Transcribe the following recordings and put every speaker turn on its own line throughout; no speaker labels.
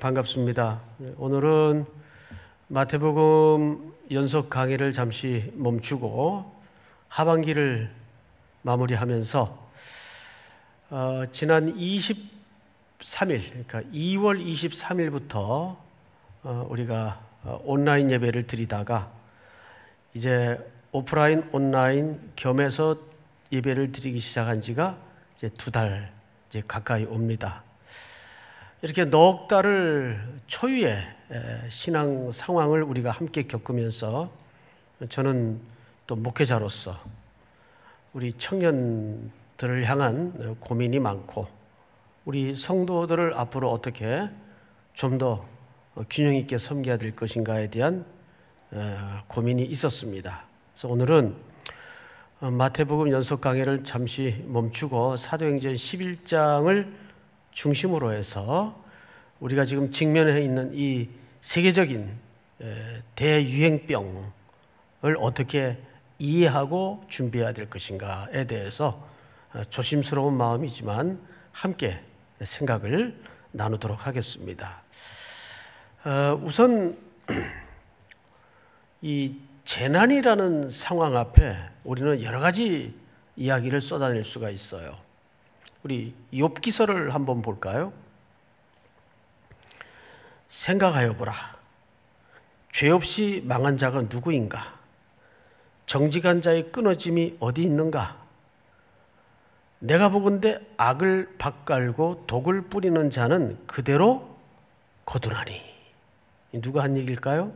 반갑습니다. 오늘은 마태복음 연속 강의를 잠시 멈추고 하반기를 마무리하면서 어, 지난 23일, 그러니까 2월 23일부터 어, 우리가 어, 온라인 예배를 드리다가 이제 오프라인, 온라인 겸해서 예배를 드리기 시작한 지가 이제 두 달 이제 가까이 옵니다. 이렇게 넉 달을 초유의 신앙 상황을 우리가 함께 겪으면서 저는 또 목회자로서 우리 청년들을 향한 고민이 많고 우리 성도들을 앞으로 어떻게 좀 더 균형 있게 섬겨야 될 것인가에 대한 고민이 있었습니다. 그래서 오늘은 어, 마태복음 연속 강의를 잠시 멈추고 사도행전 11장을 중심으로 해서 우리가 지금 직면해 있는 이 세계적인 대유행병을 어떻게 이해하고 준비해야 될 것인가에 대해서 어, 조심스러운 마음이지만 함께 생각을 나누도록 하겠습니다. 어, 우선 이 재난이라는 상황 앞에 우리는 여러 가지 이야기를 쏟아낼 수가 있어요. 우리 욥기서를 한번 볼까요? 생각하여 보라. 죄 없이 망한 자가 누구인가? 정직한 자의 끊어짐이 어디 있는가? 내가 보건대 악을 박갈고 독을 뿌리는 자는 그대로 거두나니. 누가 한 얘기일까요?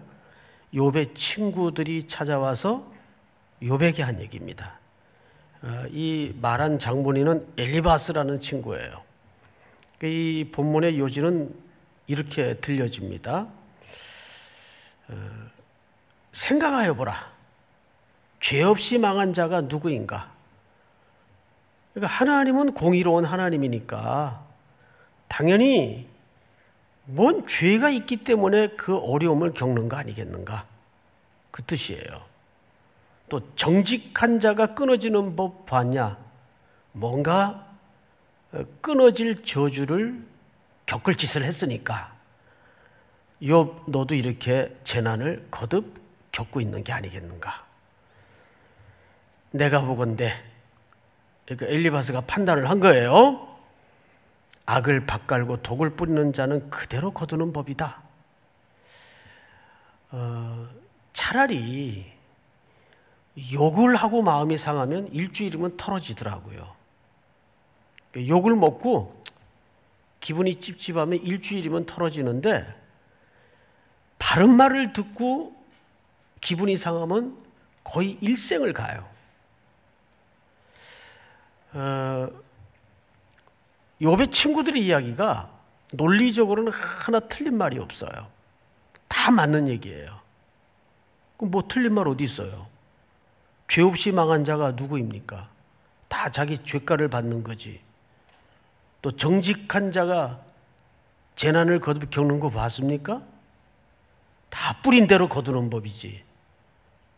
욥의 친구들이 찾아와서 욥에게 한 얘기입니다. 어, 이 말한 장본인은 엘리바스라는 친구예요. 그 이 본문의 요지는 이렇게 들려집니다. 어, 생각하여 보라. 죄 없이 망한 자가 누구인가? 그러니까 하나님은 공의로운 하나님이니까 당연히 뭔 죄가 있기 때문에 그 어려움을 겪는 거 아니겠는가? 그 뜻이에요. 또 정직한 자가 끊어지는 법 봤냐? 뭔가 어, 끊어질 저주를 겪을 짓을 했으니까 욥 너도 이렇게 재난을 거듭 겪고 있는 게 아니겠는가? 내가 보건대 그러니까 엘리바스가 판단을 한 거예요. 악을 박갈고 독을 뿌리는 자는 그대로 거두는 법이다. 어, 차라리 욕을 하고 마음이 상하면 일주일이면 털어지더라고요. 욕을 먹고 기분이 찝찝하면 일주일이면 털어지는데 바른 말을 듣고 기분이 상하면 거의 일생을 가요. 어, 욥의 친구들의 이야기가 논리적으로는 하나 틀린 말이 없어요. 다 맞는 얘기예요. 그럼 뭐 틀린 말 어디 있어요? 죄 없이 망한 자가 누구입니까? 다 자기 죄가를 받는 거지. 또 정직한 자가 재난을 거듭 겪는 거 봤습니까? 다 뿌린 대로 거두는 법이지.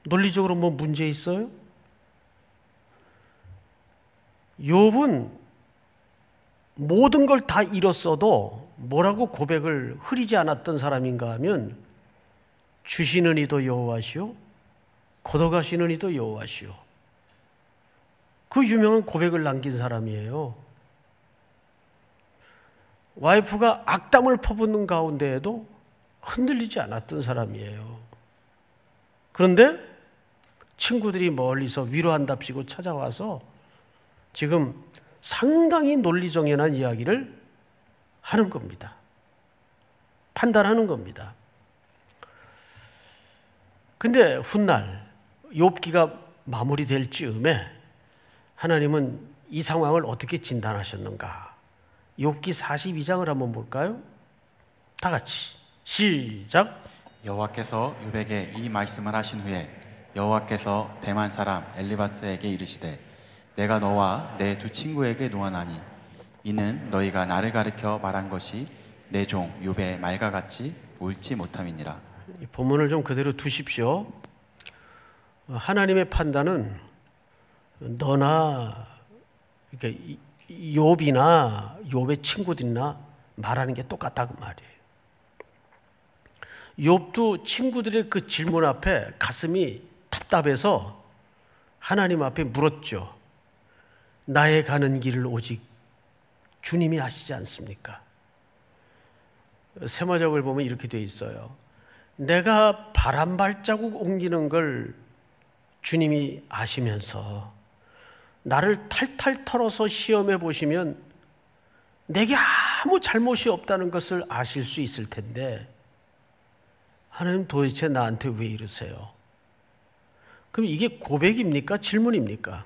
논리적으로 뭐 문제 있어요? 욥은 모든 걸 다 잃었어도 뭐라고 고백을 흐리지 않았던 사람인가 하면 주시는 이도 여호와시오 고독하시는 이도 여호와시오. 그 유명한 고백을 남긴 사람이에요. 와이프가 악담을 퍼붓는 가운데에도 흔들리지 않았던 사람이에요. 그런데 친구들이 멀리서 위로한답시고 찾아와서 지금 상당히 논리정연한 이야기를 하는 겁니다. 판단하는 겁니다. 근데 훗날 욥기가 마무리될 즈음에 하나님은 이 상황을 어떻게 진단하셨는가? 욥기 42장을 한번 볼까요? 다 같이 시작. 여호와께서 욥에게 이 말씀을 하신 후에 여호와께서 대만 사람 엘리바스에게 이르시되 내가 너와 내 두 친구에게 노하나니 이는 너희가 나를 가르켜 말한 것이 내종 욥의 말과 같이 옳지 못함이니라. 이 본문을 좀 그대로 두십시오. 하나님의 판단은 너나 그러니까 욥이나 욥의 친구들이나 말하는 게 똑같다고 말이에요. 욥도 친구들의 그 질문 앞에 가슴이 답답해서 하나님 앞에 물었죠. 나의 가는 길을 오직 주님이 아시지 않습니까? 세마적을 보면 이렇게 돼 있어요. 내가 바람 발자국 옮기는 걸 주님이 아시면서 나를 탈탈 털어서 시험해 보시면 내게 아무 잘못이 없다는 것을 아실 수 있을 텐데 하나님 도대체 나한테 왜 이러세요? 그럼 이게 고백입니까? 질문입니까?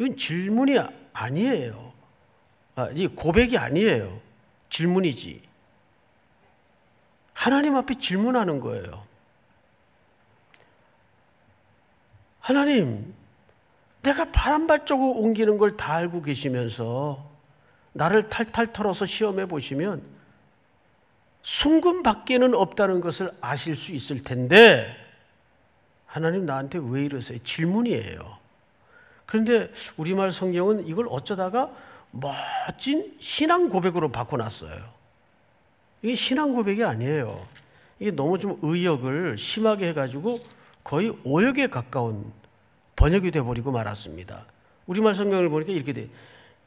이건 질문이 아니에요. 아, 이 고백이 아니에요. 질문이지. 하나님 앞에 질문하는 거예요. 하나님, 내가 바람발쪽으로 옮기는 걸 다 알고 계시면서 나를 탈탈 털어서 시험해 보시면 순금밖에는 없다는 것을 아실 수 있을 텐데 하나님 나한테 왜 이러세요? 질문이에요. 그런데 우리말 성경은 이걸 어쩌다가 멋진 신앙 고백으로 바꿔놨어요. 이게 신앙 고백이 아니에요. 이게 너무 좀 의역을 심하게 해가지고 거의 오역에 가까운 번역이 돼버리고 말았습니다. 우리말 성경을 보니까 이렇게 돼.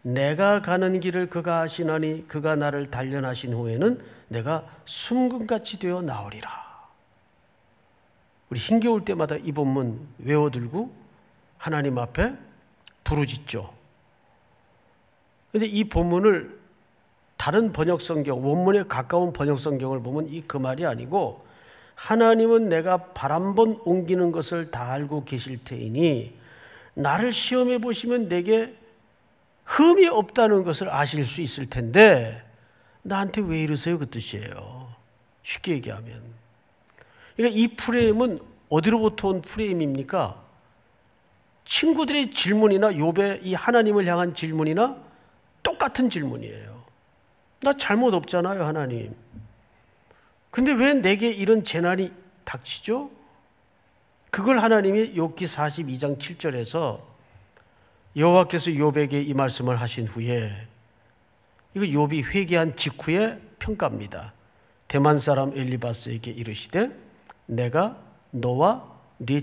내가 가는 길을 그가 아시나니 그가 나를 단련하신 후에는 내가 순금같이 되어 나오리라. 우리 힘겨울 때마다 이 본문 외워들고 하나님 앞에 부르짖죠. 근데 이 본문을 다른 번역 성경, 원문에 가까운 번역 성경을 보면 이 그 말이 아니고 하나님은 내가 바람번 옮기는 것을 다 알고 계실 테이니 나를 시험해 보시면 내게 흠이 없다는 것을 아실 수 있을 텐데 나한테 왜 이러세요? 그 뜻이에요. 쉽게 얘기하면. 그러니까 이 프레임은 어디로부터 온 프레임입니까? 친구들의 질문이나 요배 이 하나님을 향한 질문이나 똑같은 질문이에요. 나 잘못 없잖아요, 하나님. 근데 왜 내게 이런 재난이 닥치죠? 그걸 하나님이 욥기 42장 7절에서 여호와께서 욥에게 이 말씀을 하신 후에 이거 욥이 회개한 직후의 평가입니다. 대만 사람 엘리바스에게 이르시되 내가 너와 네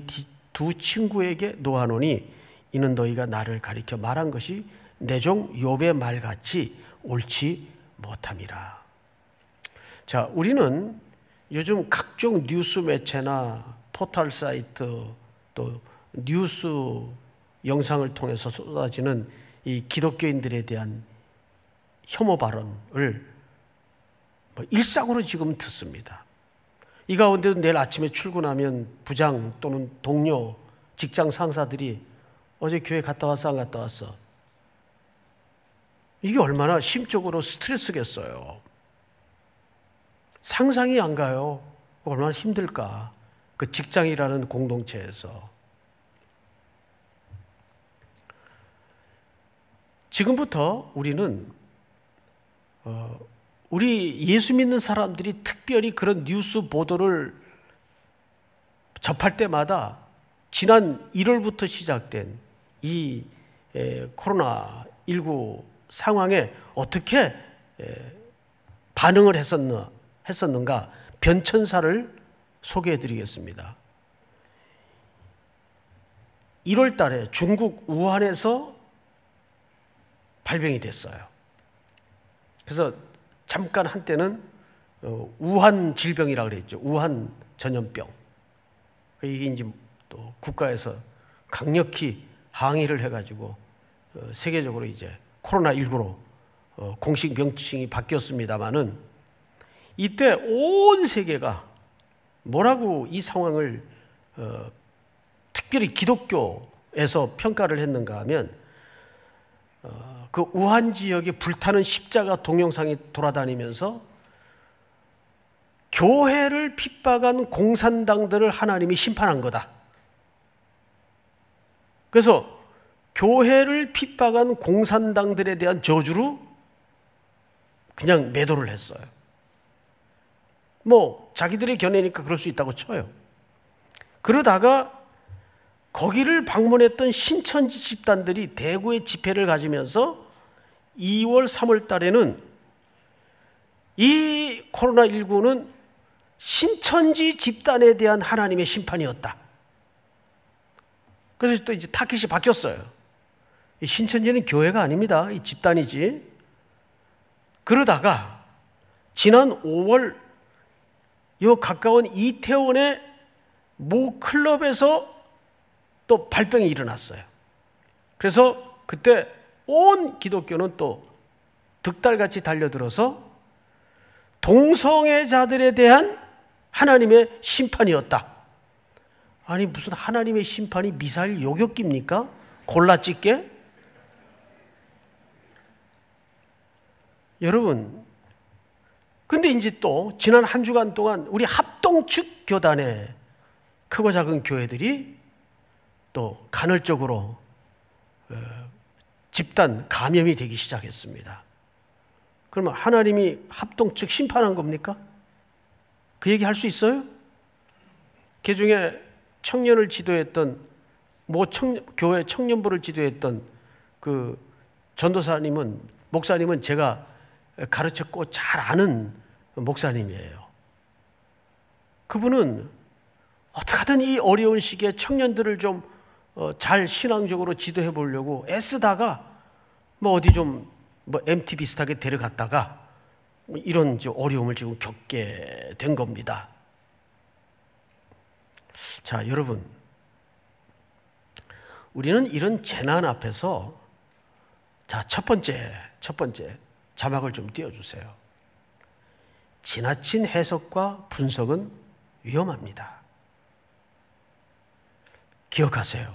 두 친구에게 노하노니 이는 너희가 나를 가리켜 말한 것이 내종 욥의 말같이 옳지 못함이라. 자, 우리는 요즘 각종 뉴스 매체나 포털 사이트 또 뉴스 영상을 통해서 쏟아지는 이 기독교인들에 대한 혐오 발언을 뭐 일상으로 지금 듣습니다. 이 가운데도 내일 아침에 출근하면 부장 또는 동료, 직장 상사들이 어제 교회 갔다 왔어 안 갔다 왔어? 이게 얼마나 심적으로 스트레스겠어요. 상상이 안 가요. 얼마나 힘들까. 그 직장이라는 공동체에서. 지금부터 우리는 어, 우리 예수 믿는 사람들이 특별히 그런 뉴스 보도를 접할 때마다 지난 1월부터 시작된 이 코로나19 상황에 어떻게 반응을 했었나 했었는가? 변천사를 소개해 드리겠습니다. 1월 달에 중국 우한에서 발병이 됐어요. 그래서 잠깐 한때는 어, 우한 질병이라 그랬죠. 우한 전염병. 이게 이제 또 국가에서 강력히 항의를 해가지고 어, 세계적으로 이제 코로나 19로 어, 공식 명칭이 바뀌었습니다만은 이때 온 세계가 뭐라고 이 상황을 어, 특별히 기독교에서 평가를 했는가 하면 어, 그 우한 지역에 불타는 십자가 동영상이 돌아다니면서 교회를 핍박한 공산당들을 하나님이 심판한 거다. 그래서 교회를 핍박한 공산당들에 대한 저주로 그냥 매도를 했어요. 뭐 자기들의 견해니까 그럴 수 있다고 쳐요. 그러다가 거기를 방문했던 신천지 집단들이 대구에 집회를 가지면서 2월, 3월 달에는 이 코로나19는 신천지 집단에 대한 하나님의 심판이었다. 그래서 또 이제 타켓이 바뀌었어요. 신천지는 교회가 아닙니다. 이 집단이지. 그러다가 지난 5월 요 가까운 이태원의 모 클럽에서 또 발병이 일어났어요. 그래서 그때 온 기독교는 또 득달같이 달려들어서 동성애자들에 대한 하나님의 심판이었다. 아니 무슨 하나님의 심판이 미사일 요격기입니까? 골라 찍게? 여러분 근데 이제 또 지난 한 주간 동안 우리 합동측 교단의 크고 작은 교회들이 또 간헐적으로 어, 집단 감염이 되기 시작했습니다. 그러면 하나님이 합동측 심판한 겁니까? 그 얘기 할 수 있어요? 그 중에 청년을 지도했던 모 청년, 교회 청년부를 지도했던 그 전도사님은 목사님은 제가 가르쳤고 잘 아는 목사님이에요. 그분은 어떻게든 이 어려운 시기에 청년들을 좀잘 어, 신앙적으로 지도해 보려고 애쓰다가 뭐 어디 좀뭐 MT 비슷하게 데려갔다가 뭐 이런 어려움을 지금 겪게 된 겁니다. 자, 여러분. 우리는 이런 재난 앞에서 자, 첫 번째, 첫 번째. 자막을 좀 띄워주세요. 지나친 해석과 분석은 위험합니다. 기억하세요.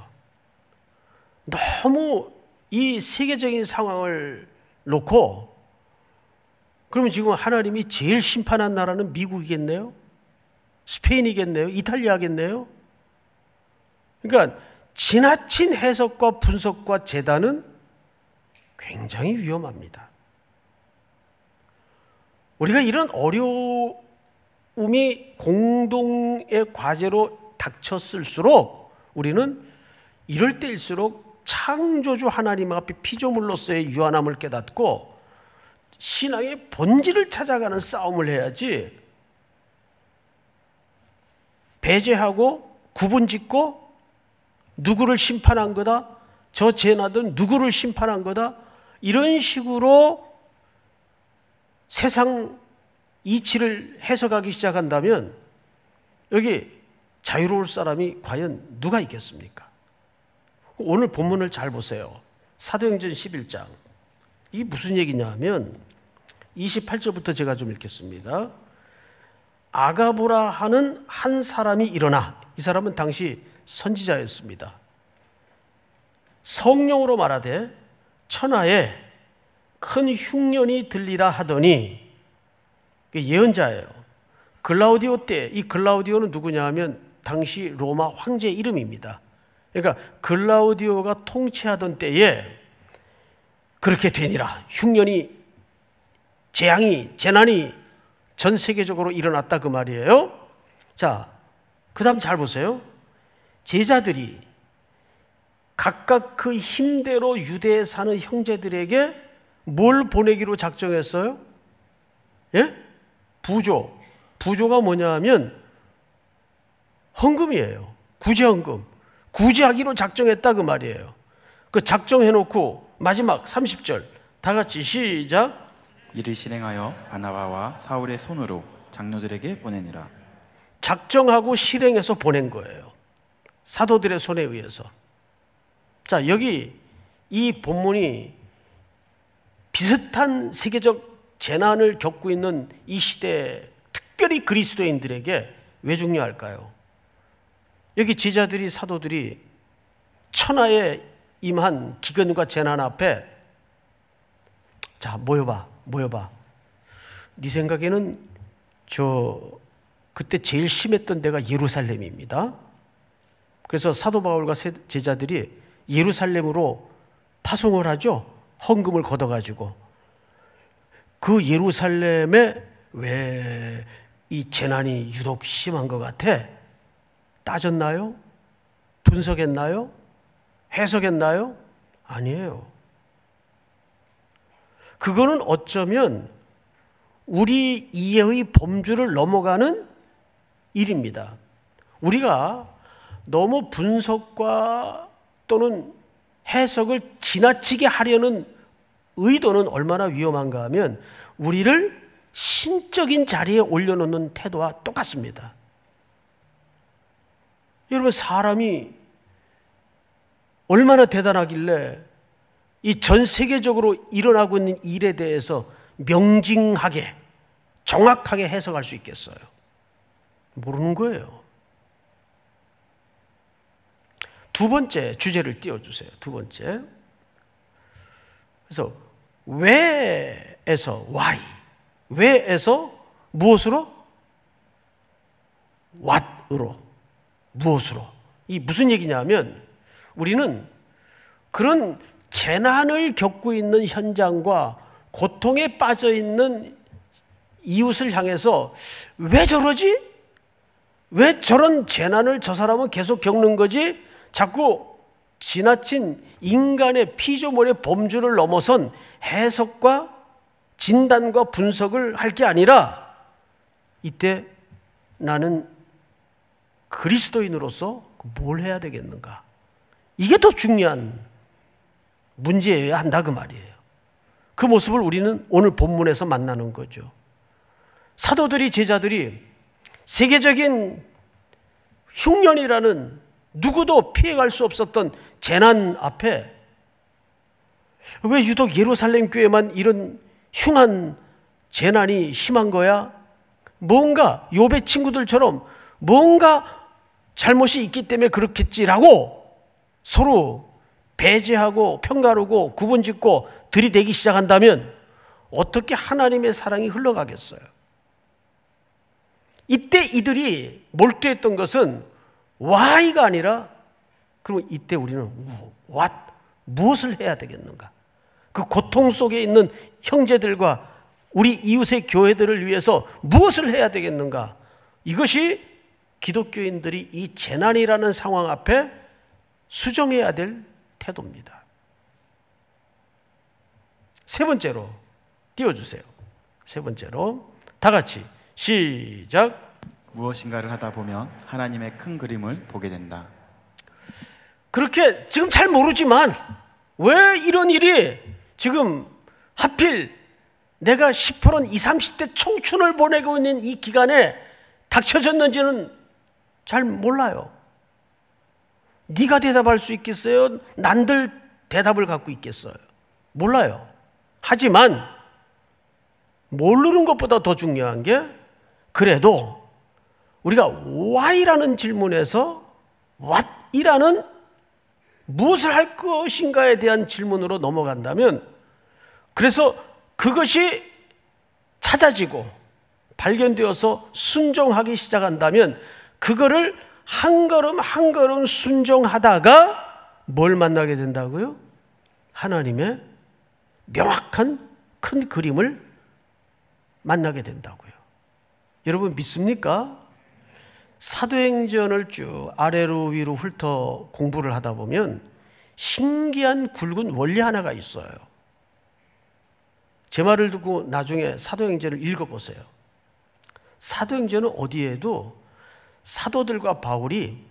너무 이 세계적인 상황을 놓고 그러면 지금 하나님이 제일 심판한 나라는 미국이겠네요? 스페인이겠네요? 이탈리아겠네요? 그러니까 지나친 해석과 분석과 재단은 굉장히 위험합니다. 우리가 이런 어려움이 공동의 과제로 닥쳤을수록 우리는 이럴 때일수록 창조주 하나님 앞에 피조물로서의 유한함을 깨닫고 신앙의 본질을 찾아가는 싸움을 해야지 배제하고 구분 짓고 누구를 심판한 거다 저 죄나든 누구를 심판한 거다 이런 식으로 세상 이치를 해석하기 시작한다면 여기 자유로울 사람이 과연 누가 있겠습니까? 오늘 본문을 잘 보세요. 사도행전 11장. 이 무슨 얘기냐 하면 28절부터 제가 좀 읽겠습니다. 아가보라 하는 한 사람이 일어나 이 사람은 당시 선지자였습니다. 성령으로 말하되 천하에 큰 흉년이 들리라 하더니 예언자예요. 글라우디오 때 이 글라우디오는 누구냐 하면 당시 로마 황제 이름입니다. 그러니까 글라우디오가 통치하던 때에 그렇게 되니라 흉년이 재앙이 재난이 전 세계적으로 일어났다 그 말이에요. 자, 그다음 잘 보세요. 제자들이 각각 그 힘대로 유대에 사는 형제들에게 뭘 보내기로 작정했어요? 예? 부조. 부조가 뭐냐 하면 헌금이에요. 구제헌금. 구제하기로 작정했다 그 말이에요. 그 작정해놓고 마지막 30절 다 같이 시작. 이를 실행하여 바나바와 사울의 손으로 장로들에게 보내니라. 작정하고 실행해서 보낸 거예요. 사도들의 손에 의해서. 자, 여기 이 본문이 비슷한 세계적 재난을 겪고 있는 이 시대에 특별히 그리스도인들에게 왜 중요할까요? 여기 제자들이 사도들이 천하에 임한 기근과 재난 앞에 자 모여봐 모여봐 네 생각에는 저 그때 제일 심했던 데가 예루살렘입니다. 그래서 사도 바울과 제자들이 예루살렘으로 파송을 하죠. 헌금을 걷어가지고 그 예루살렘에 왜 이 재난이 유독 심한 것 같아? 따졌나요? 분석했나요? 해석했나요? 아니에요. 그거는 어쩌면 우리 이해의 범주를 넘어가는 일입니다. 우리가 너무 분석과 또는 해석을 지나치게 하려는 의도는 얼마나 위험한가 하면 우리를 신적인 자리에 올려놓는 태도와 똑같습니다. 여러분 사람이 얼마나 대단하길래 이 전 세계적으로 일어나고 있는 일에 대해서 명징하게 정확하게 해석할 수 있겠어요. 모르는 거예요. 두 번째 주제를 띄워주세요. 두 번째. 그래서 왜에서 why, 왜에서 무엇으로? what으로, 무엇으로. 이 무슨 얘기냐면 우리는 그런 재난을 겪고 있는 현장과 고통에 빠져 있는 이웃을 향해서 왜 저러지? 왜 저런 재난을 저 사람은 계속 겪는 거지? 자꾸 지나친 인간의 피조물의 범주를 넘어선 해석과 진단과 분석을 할 게 아니라 이때 나는 그리스도인으로서 뭘 해야 되겠는가? 이게 더 중요한 문제여야 한다 그 말이에요. 그 모습을 우리는 오늘 본문에서 만나는 거죠. 사도들이 제자들이 세계적인 흉년이라는 누구도 피해갈 수 없었던 재난 앞에 왜 유독 예루살렘 교회만 이런 흉한 재난이 심한 거야? 뭔가 요배 친구들처럼 뭔가 잘못이 있기 때문에 그렇겠지라고 서로 배제하고 편가르고 구분짓고 들이대기 시작한다면 어떻게 하나님의 사랑이 흘러가겠어요? 이때 이들이 몰두했던 것은 와이가 아니라 그리고 이때 우리는 what 무엇을 해야 되겠는가? 그 고통 속에 있는 형제들과 우리 이웃의 교회들을 위해서 무엇을 해야 되겠는가? 이것이 기독교인들이 이 재난이라는 상황 앞에 수정해야 될 태도입니다. 세 번째로 띄워주세요. 세 번째로 다 같이 시작. 무엇인가를 하다 보면 하나님의 큰 그림을 보게 된다. 그렇게 지금 잘 모르지만 왜 이런 일이 지금 하필 내가 10%는 20, 30대 청춘을 보내고 있는 이 기간에 닥쳐졌는지는 잘 몰라요. 네가 대답할 수 있겠어요? 난들 대답을 갖고 있겠어요? 몰라요. 하지만 모르는 것보다 더 중요한 게 그래도 우리가 why라는 질문에서 what이라는 무엇을 할 것인가에 대한 질문으로 넘어간다면 그래서 그것이 찾아지고 발견되어서 순종하기 시작한다면 그거를 한 걸음 한 걸음 순종하다가 뭘 만나게 된다고요? 하나님의 명확한 큰 그림을 만나게 된다고요. 여러분 믿습니까? 사도행전을 쭉 아래로 위로 훑어 공부를 하다 보면 신기한 굵은 원리 하나가 있어요. 제 말을 듣고 나중에 사도행전을 읽어보세요. 사도행전은 어디에도 사도들과 바울이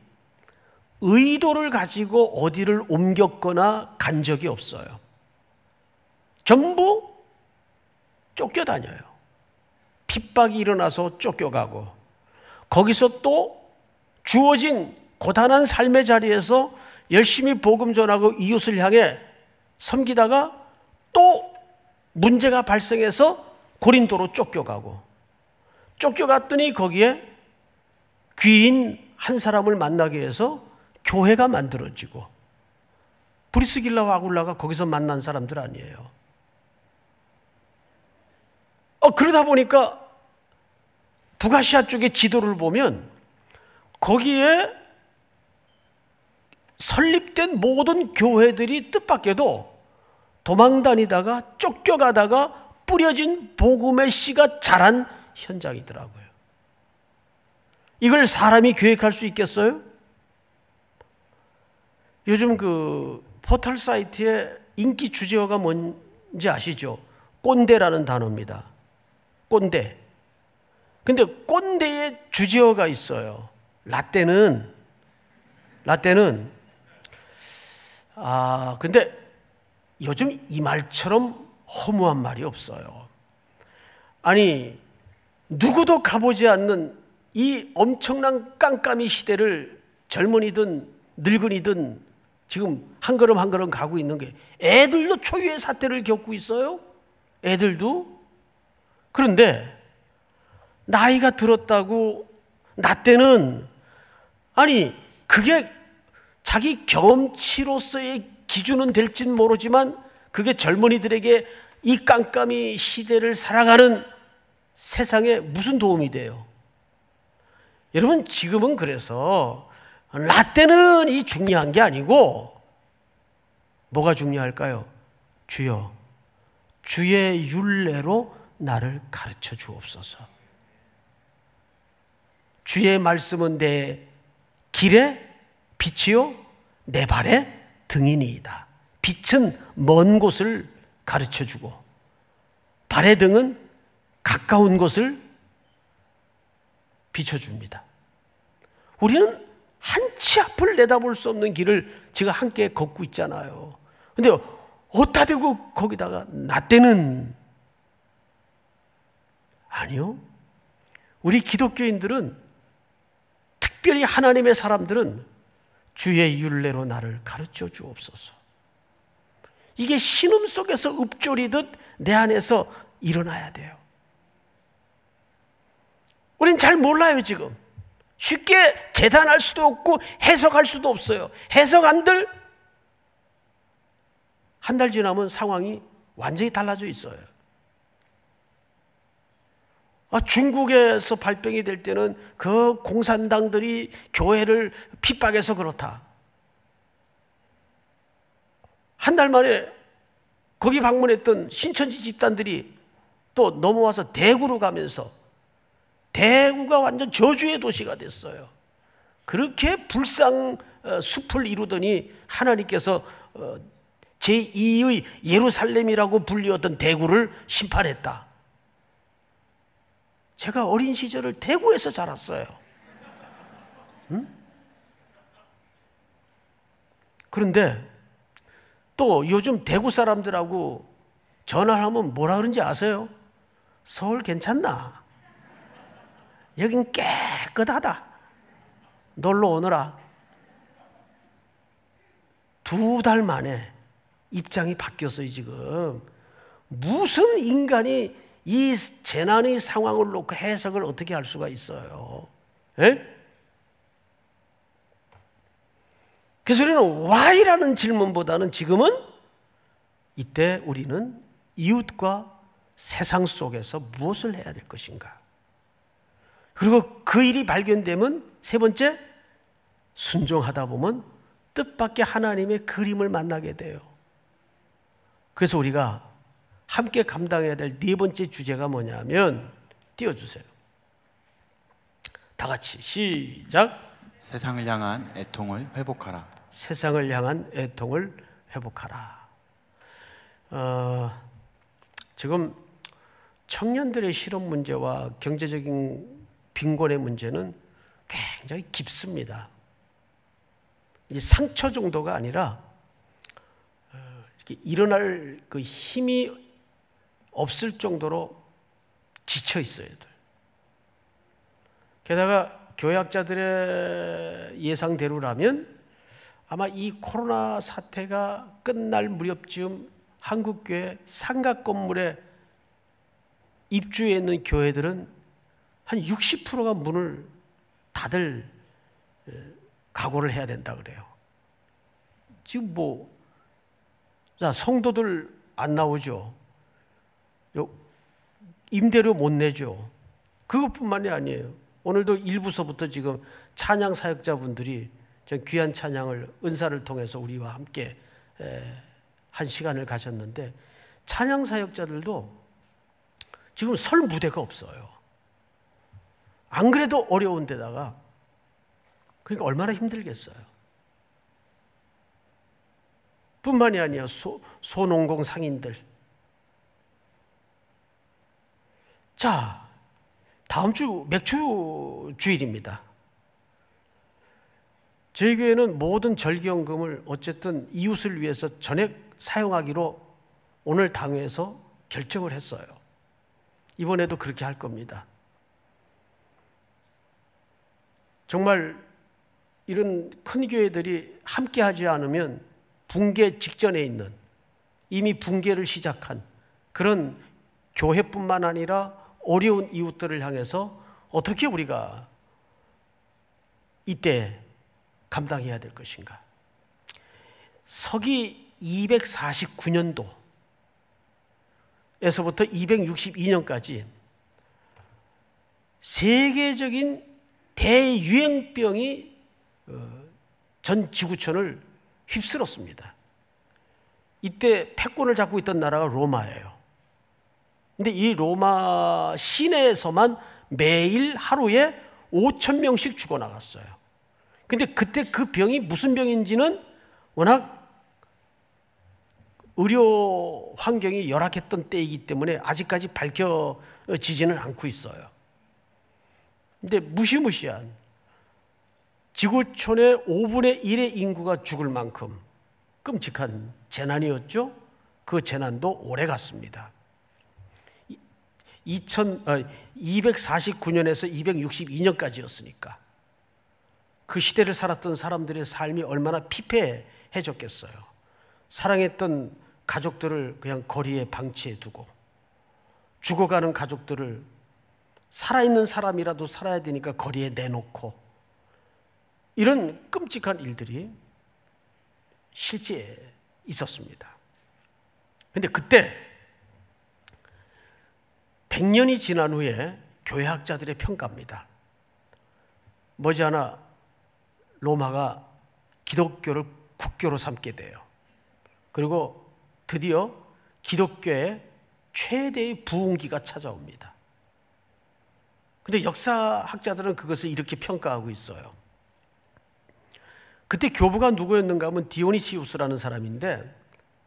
의도를 가지고 어디를 옮겼거나 간 적이 없어요. 전부 쫓겨다녀요. 핍박이 일어나서 쫓겨가고 거기서 또 주어진 고단한 삶의 자리에서 열심히 복음 전하고 이웃을 향해 섬기다가 또 문제가 발생해서 고린도로 쫓겨가고 쫓겨갔더니 거기에 귀인 한 사람을 만나게 해서 교회가 만들어지고 브리스길라와 아굴라가 거기서 만난 사람들 아니에요. 어, 그러다 보니까 북아시아 쪽의 지도를 보면 거기에 설립된 모든 교회들이 뜻밖에도 도망다니다가 쫓겨가다가 뿌려진 복음의 씨가 자란 현장이더라고요. 이걸 사람이 계획할 수 있겠어요? 요즘 그 포털 사이트에 인기 주제어가 뭔지 아시죠? 꼰대라는 단어입니다. 꼰대. 근데 꼰대의 주제어가 있어요. 라떼는 라떼는 아 근데 요즘 이 말처럼 허무한 말이 없어요. 아니 누구도 가보지 않는 이 엄청난 깜깜이 시대를 젊은이든 늙은이든 지금 한 걸음 한 걸음 가고 있는 게 애들도 초유의 사태를 겪고 있어요. 애들도 그런데 나이가 들었다고 나 때는 아니 그게 자기 경험치로서의 기준은 될진 모르지만 그게 젊은이들에게 이 깜깜이 시대를 살아가는 세상에 무슨 도움이 돼요? 여러분 지금은 그래서 라떼는 이 중요한 게 아니고 뭐가 중요할까요? 주여 주의 윤례로 나를 가르쳐 주옵소서. 주의 말씀은 내 길에 빛이요 내 발에 등이니이다. 빛은 먼 곳을 가르쳐 주고 발의 등은 가까운 곳을 비춰 줍니다. 우리는 한 치 앞을 내다볼 수 없는 길을 지금 함께 걷고 있잖아요. 근데 어디다 대고 거기다가 나 때는 아니요. 우리 기독교인들은 특별히 하나님의 사람들은 주의 윤례로 나를 가르쳐 주옵소서. 이게 신음 속에서 읊조리듯 내 안에서 일어나야 돼요. 우린 잘 몰라요, 지금. 쉽게 재단할 수도 없고 해석할 수도 없어요. 해석 안들 한 달 지나면 상황이 완전히 달라져 있어요. 아, 중국에서 발병이 될 때는 그 공산당들이 교회를 핍박해서 그렇다. 한 달 만에 거기 방문했던 신천지 집단들이 또 넘어와서 대구로 가면서 대구가 완전 저주의 도시가 됐어요. 그렇게 불상 어, 숲을 이루더니 하나님께서 어, 제2의 예루살렘이라고 불리었던 대구를 심판했다. 제가 어린 시절을 대구에서 자랐어요. 응? 그런데 또 요즘 대구 사람들하고 전화를 하면 뭐라 그런지 아세요? 서울 괜찮나? 여긴 깨끗하다. 놀러 오너라. 두 달 만에 입장이 바뀌었어요, 지금. 무슨 인간이 이 재난의 상황을 놓고 해석을 어떻게 할 수가 있어요? 에? 예? 그래서 우리는 why라는 질문보다는 지금은 이때 우리는 이웃과 세상 속에서 무엇을 해야 될 것인가? 그리고 그 일이 발견되면 세 번째 순종하다 보면 뜻밖의 하나님의 그림을 만나게 돼요. 그래서 우리가 함께 감당해야 될 네 번째 주제가 뭐냐면 띄워주세요. 다 같이 시작. 세상을 향한 애통을 회복하라. 세상을 향한 애통을 회복하라. 어, 지금 청년들의 실업 문제와 경제적인 빈곤의 문제는 굉장히 깊습니다. 이 상처 정도가 아니라 어, 일어날 그 힘이 없을 정도로 지쳐 있어야 돼. 게다가 교약자들의 예상대로라면 아마 이 코로나 사태가 끝날 무렵쯤 한국교회 상가 건물에 입주해 있는 교회들은 한 60%가 문을 다들 각오를 해야 된다 그래요. 지금 뭐, 자, 성도들 안 나오죠. 임대료 못 내죠. 그것뿐만이 아니에요. 오늘도 일부서부터 지금 찬양 사역자분들이 귀한 찬양을 은사를 통해서 우리와 함께 한 시간을 가셨는데 찬양 사역자들도 지금 설 무대가 없어요. 안 그래도 어려운 데다가 그러니까 얼마나 힘들겠어요. 뿐만이 아니야 소, 소농공 상인들 자, 다음 주 맥주 주일입니다. 저희 교회는 모든 절기연금을 어쨌든 이웃을 위해서 전액 사용하기로 오늘 당회에서 결정을 했어요. 이번에도 그렇게 할 겁니다. 정말 이런 큰 교회들이 함께 하지 않으면 붕괴 직전에 있는 이미 붕괴를 시작한 그런 교회뿐만 아니라 어려운 이웃들을 향해서 어떻게 우리가 이때 감당해야 될 것인가? 서기 249년도에서부터 262년까지 세계적인 대유행병이 어, 전 지구촌을 휩쓸었습니다. 이때 패권을 잡고 있던 나라가 로마예요. 근데 이 로마 시내에서만 매일 하루에 5천 명씩 죽어나갔어요. 근데 그때 그 병이 무슨 병인지는 워낙 의료 환경이 열악했던 때이기 때문에 아직까지 밝혀지지는 않고 있어요. 근데 무시무시한 지구촌의 5분의 1의 인구가 죽을 만큼 끔찍한 재난이었죠. 그 재난도 오래 갔습니다. 2000, 어, 아, 249년에서 262년까지였으니까 그 시대를 살았던 사람들의 삶이 얼마나 피폐해졌겠어요. 사랑했던 가족들을 그냥 거리에 방치해 두고 죽어가는 가족들을 살아있는 사람이라도 살아야 되니까 거리에 내놓고 이런 끔찍한 일들이 실제 있었습니다. 근데 그때 100년이 지난 후에 교회학자들의 평가입니다. 머지않아 로마가 기독교를 국교로 삼게 돼요. 그리고 드디어 기독교의 최대의 부흥기가 찾아옵니다. 근데 역사학자들은 그것을 이렇게 평가하고 있어요. 그때 교부가 누구였는가 하면 디오니시우스라는 사람인데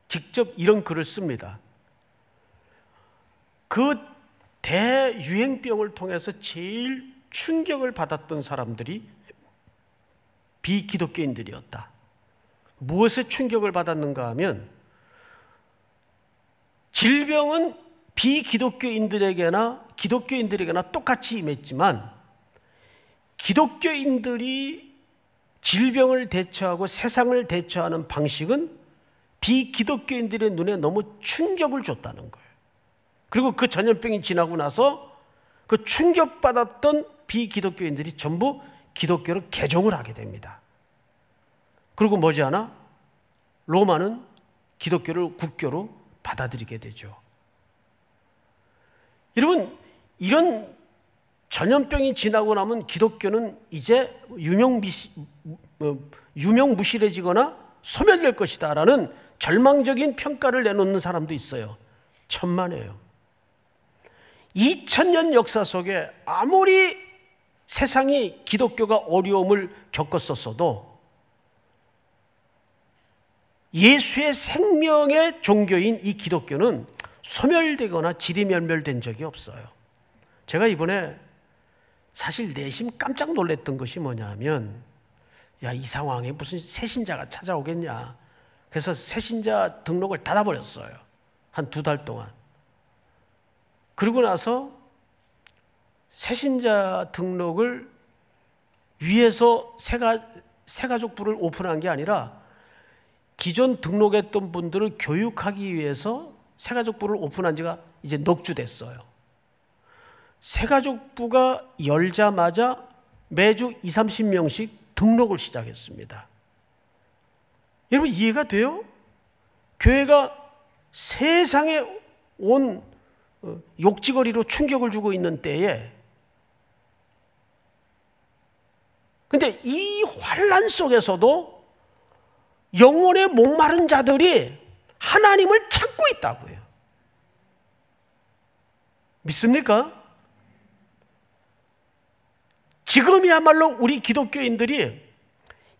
직접 이런 글을 씁니다. 그 대유행병을 통해서 제일 충격을 받았던 사람들이 비기독교인들이었다. 무엇에 충격을 받았는가 하면 질병은 비기독교인들에게나 기독교인들에게나 똑같이 임했지만 기독교인들이 질병을 대처하고 세상을 대처하는 방식은 비기독교인들의 눈에 너무 충격을 줬다는 거예요. 그리고 그 전염병이 지나고 나서 그 충격받았던 비기독교인들이 전부 기독교로 개종을 하게 됩니다. 그리고 머지않아 로마는 기독교를 국교로 받아들이게 되죠. 여러분, 이런 전염병이 지나고 나면 기독교는 이제 유명미시, 뭐, 유명무실해지거나 소멸될 것이다라는 절망적인 평가를 내놓는 사람도 있어요. 천만에요. 2000년 역사 속에 아무리 세상이 기독교가 어려움을 겪었었어도 예수의 생명의 종교인 이 기독교는 소멸되거나 지리멸멸된 적이 없어요. 제가 이번에 사실 내심 깜짝 놀랐던 것이 뭐냐면 야이 상황에 무슨 새신자가 찾아오겠냐. 그래서 새신자 등록을 닫아버렸어요. 한 두 달 동안. 그리고 나서 새신자 등록을 위해서 새가, 새가족부를 오픈한 게 아니라 기존 등록했던 분들을 교육하기 위해서 새가족부를 오픈한 지가 이제 녹주 됐어요. 새가족부가 열자마자 매주 2, 0 30명씩 등록을 시작했습니다. 여러분 이해가 돼요? 교회가 세상에 온 어, 욕지거리로 충격을 주고 있는 때에 근데 이 환란 속에서도 영혼의 목마른 자들이 하나님을 찾고 있다고요. 믿습니까? 지금이야말로 우리 기독교인들이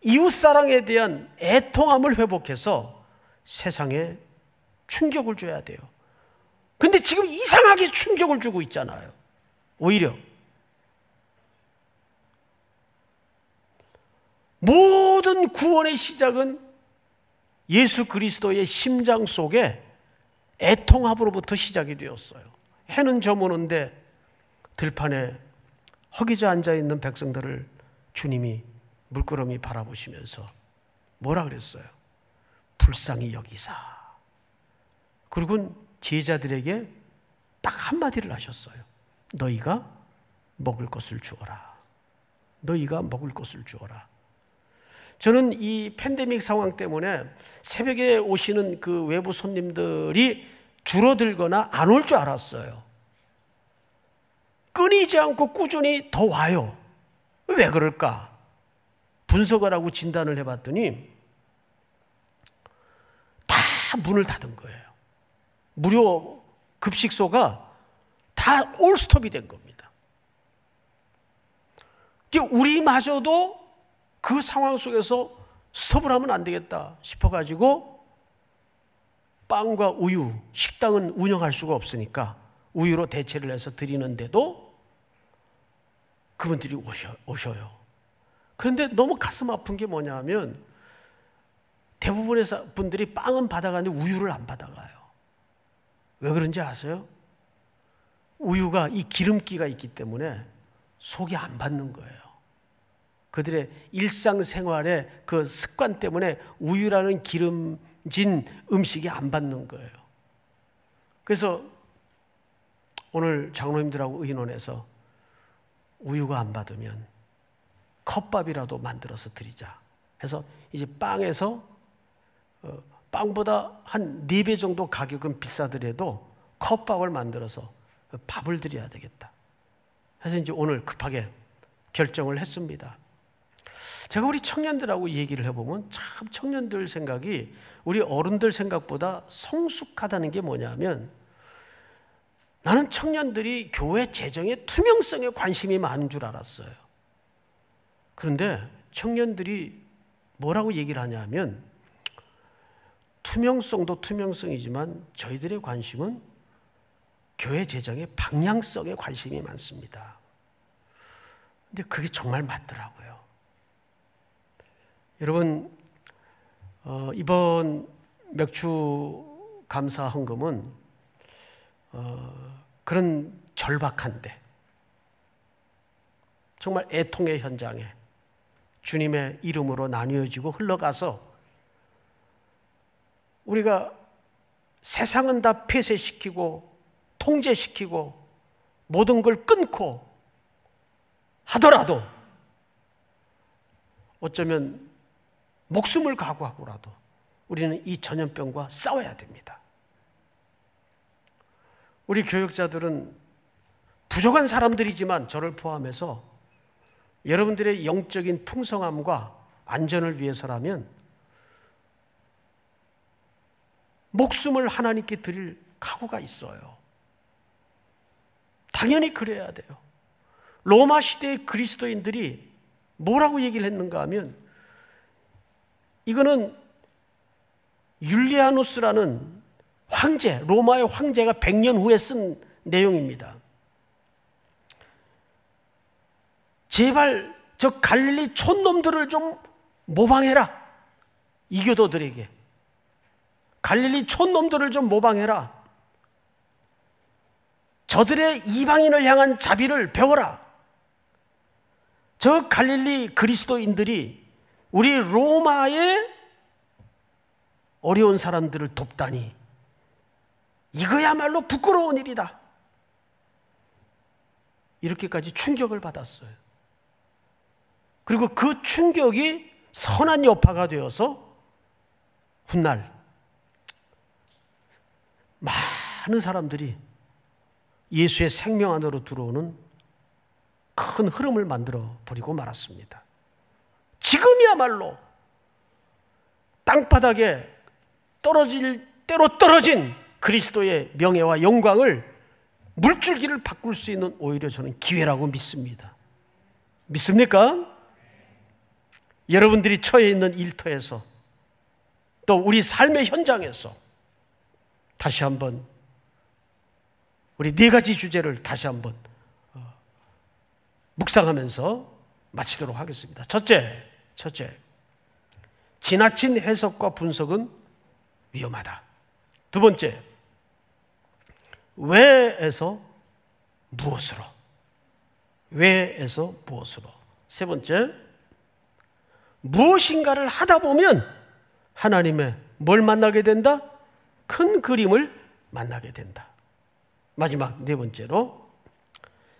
이웃사랑에 대한 애통함을 회복해서 세상에 충격을 줘야 돼요. 근데 지금 이상하게 충격을 주고 있잖아요. 오히려. 모든 구원의 시작은 예수 그리스도의 심장 속에 애통함으로부터 시작이 되었어요. 해는 저무는데 들판에 허기져 앉아 있는 백성들을 주님이 물끄러미 바라보시면서 뭐라 그랬어요? 불쌍히 여기사. 그리고 제자들에게 딱 한마디를 하셨어요. 너희가 먹을 것을 주어라. 너희가 먹을 것을 주어라. 저는 이 팬데믹 상황 때문에 새벽에 오시는 그 외부 손님들이 줄어들거나 안 올 줄 알았어요. 끊이지 않고 꾸준히 더 와요. 왜 그럴까? 분석을 하고 진단을 해봤더니 다 문을 닫은 거예요. 무료 급식소가 다 올스톱이 된 겁니다. 우리마저도 그 상황 속에서 스톱을 하면 안 되겠다 싶어가지고 빵과 우유, 식당은 운영할 수가 없으니까 우유로 대체를 해서 드리는데도 그분들이 오셔, 오셔요. 그런데 너무 가슴 아픈 게 뭐냐 하면 대부분의 분들이 빵은 받아가는데 우유를 안 받아가요. 왜 그런지 아세요? 우유가 이 기름기가 있기 때문에 속이 안 받는 거예요. 그들의 일상생활의 그 습관 때문에 우유라는 기름진 음식이 안 받는 거예요. 그래서 오늘 장로님들하고 의논해서 우유가 안 받으면 컵밥이라도 만들어서 드리자 해서 이제 빵에서 어, 빵보다 한네 배 정도 가격은 비싸더라도 컵밥을 만들어서 밥을 드려야 되겠다. 그래서 이제 오늘 급하게 결정을 했습니다. 제가 우리 청년들하고 얘기를 해보면 참 청년들 생각이 우리 어른들 생각보다 성숙하다는 게 뭐냐면 나는 청년들이 교회 재정의 투명성에 관심이 많은 줄 알았어요. 그런데 청년들이 뭐라고 얘기를 하냐면 투명성도 투명성이지만 저희들의 관심은 교회 재정의 방향성에 관심이 많습니다. 근데 그게 정말 맞더라고요. 여러분 어, 이번 맥주 감사 헌금은 어, 그런 절박한데 정말 애통의 현장에 주님의 이름으로 나뉘어지고 흘러가서 우리가 세상은 다 폐쇄시키고 통제시키고 모든 걸 끊고 하더라도 어쩌면 목숨을 각오하고라도 우리는 이 전염병과 싸워야 됩니다. 우리 교육자들은 부족한 사람들이지만 저를 포함해서 여러분들의 영적인 풍성함과 안전을 위해서라면 목숨을 하나님께 드릴 각오가 있어요. 당연히 그래야 돼요. 로마 시대의 그리스도인들이 뭐라고 얘기를 했는가 하면 이거는 율리아누스라는 황제, 로마의 황제가 100년 후에 쓴 내용입니다. 제발 저 갈릴리 촌놈들을 좀 모방해라. 이교도들에게. 갈릴리 촌놈들을 좀 모방해라. 저들의 이방인을 향한 자비를 배워라. 저 갈릴리 그리스도인들이 우리 로마의 어려운 사람들을 돕다니 이거야말로 부끄러운 일이다. 이렇게까지 충격을 받았어요. 그리고 그 충격이 선한 여파가 되어서 훗날 많은 사람들이 예수의 생명 안으로 들어오는 큰 흐름을 만들어 버리고 말았습니다. 지금이야말로 땅바닥에 떨어질 때로 떨어진 그리스도의 명예와 영광을 물줄기를 바꿀 수 있는 오히려 저는 기회라고 믿습니다. 믿습니까? 여러분들이 처해 있는 일터에서 또 우리 삶의 현장에서 다시 한번 우리 네 가지 주제를 다시 한번 어, 묵상하면서 마치도록 하겠습니다. 첫째, 첫째. 지나친 해석과 분석은 위험하다. 두 번째. 왜에서 무엇으로? 왜에서 무엇으로? 세 번째. 무엇인가를 하다 보면 하나님의 뭘 만나게 된다? 큰 그림을 만나게 된다. 마지막 네 번째로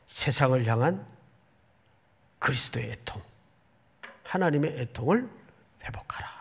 세상을 향한 그리스도의 애통, 하나님의 애통을 회복하라.